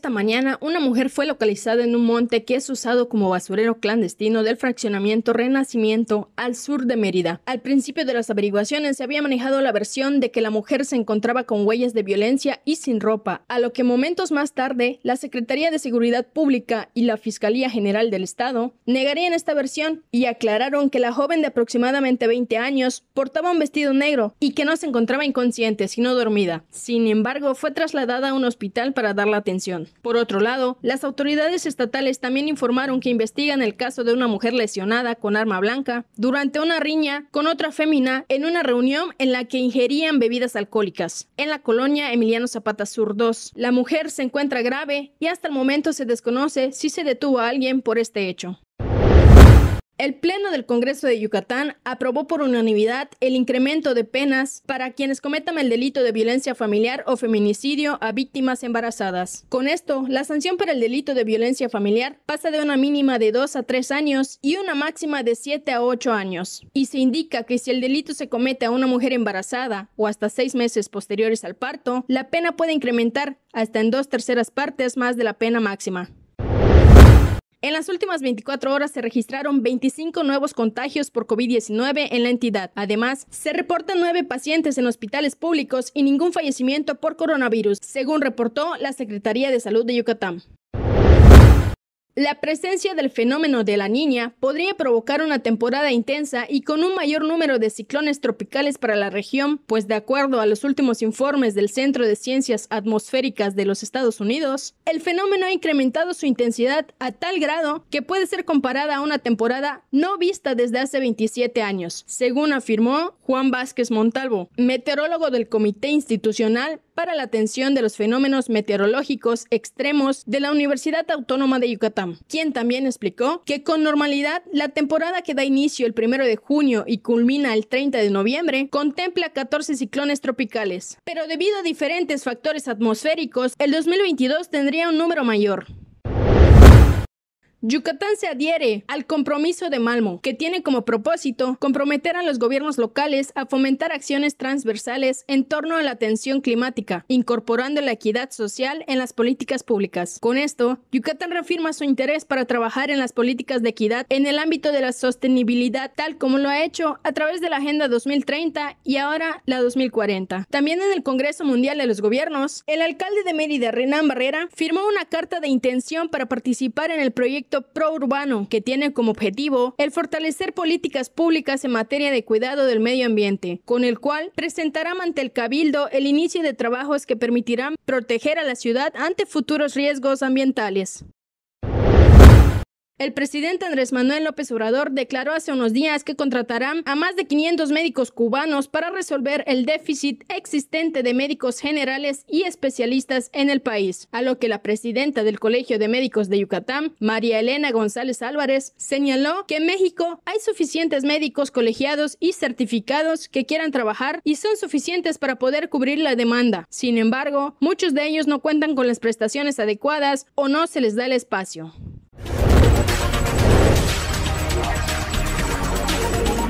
esta mañana, una mujer fue localizada en un monte que es usado como basurero clandestino del fraccionamiento Renacimiento al sur de Mérida. Al principio de las averiguaciones se había manejado la versión de que la mujer se encontraba con huellas de violencia y sin ropa, a lo que momentos más tarde la Secretaría de Seguridad Pública y la Fiscalía General del Estado negarían esta versión y aclararon que la joven de aproximadamente 20 años portaba un vestido negro y que no se encontraba inconsciente, sino dormida. Sin embargo, fue trasladada a un hospital para dar la atención. Por otro lado, las autoridades estatales también informaron que investigan el caso de una mujer lesionada con arma blanca durante una riña con otra fémina en una reunión en la que ingerían bebidas alcohólicas. En la colonia Emiliano Zapata Sur 2, la mujer se encuentra grave y hasta el momento se desconoce si se detuvo a alguien por este hecho. El Pleno del Congreso de Yucatán aprobó por unanimidad el incremento de penas para quienes cometan el delito de violencia familiar o feminicidio a víctimas embarazadas. Con esto, la sanción para el delito de violencia familiar pasa de una mínima de 2 a 3 años y una máxima de 7 a 8 años. Y se indica que si el delito se comete a una mujer embarazada o hasta 6 meses posteriores al parto, la pena puede incrementar hasta en dos terceras partes más de la pena máxima. En las últimas 24 horas se registraron 25 nuevos contagios por COVID-19 en la entidad. Además, se reportan nueve pacientes en hospitales públicos y ningún fallecimiento por coronavirus, según reportó la Secretaría de Salud de Yucatán. La presencia del fenómeno de la niña podría provocar una temporada intensa y con un mayor número de ciclones tropicales para la región, pues de acuerdo a los últimos informes del Centro de Ciencias Atmosféricas de los Estados Unidos, el fenómeno ha incrementado su intensidad a tal grado que puede ser comparada a una temporada no vista desde hace 27 años, según afirmó Juan Vázquez Montalvo, meteorólogo del Comité Institucional para la atención de los fenómenos meteorológicos extremos de la Universidad Autónoma de Yucatán, quien también explicó que con normalidad la temporada que da inicio el primero de junio y culmina el 30 de noviembre contempla 14 ciclones tropicales, pero debido a diferentes factores atmosféricos, el 2022 tendría un número mayor. Yucatán se adhiere al compromiso de Malmo, que tiene como propósito comprometer a los gobiernos locales a fomentar acciones transversales en torno a la atención climática, incorporando la equidad social en las políticas públicas. Con esto, Yucatán reafirma su interés para trabajar en las políticas de equidad en el ámbito de la sostenibilidad, tal como lo ha hecho a través de la Agenda 2030 y ahora la 2040. También en el Congreso Mundial de los Gobiernos, el alcalde de Mérida, Renán Barrera, firmó una carta de intención para participar en el proyecto proyecto prourbano que tiene como objetivo el fortalecer políticas públicas en materia de cuidado del medio ambiente, con el cual presentará ante el Cabildo el inicio de trabajos que permitirán proteger a la ciudad ante futuros riesgos ambientales. El presidente Andrés Manuel López Obrador declaró hace unos días que contratarán a más de 500 médicos cubanos para resolver el déficit existente de médicos generales y especialistas en el país, a lo que la presidenta del Colegio de Médicos de Yucatán, María Elena González Álvarez, señaló que en México hay suficientes médicos colegiados y certificados que quieran trabajar y son suficientes para poder cubrir la demanda. Sin embargo, muchos de ellos no cuentan con las prestaciones adecuadas o no se les da el espacio. Let's go.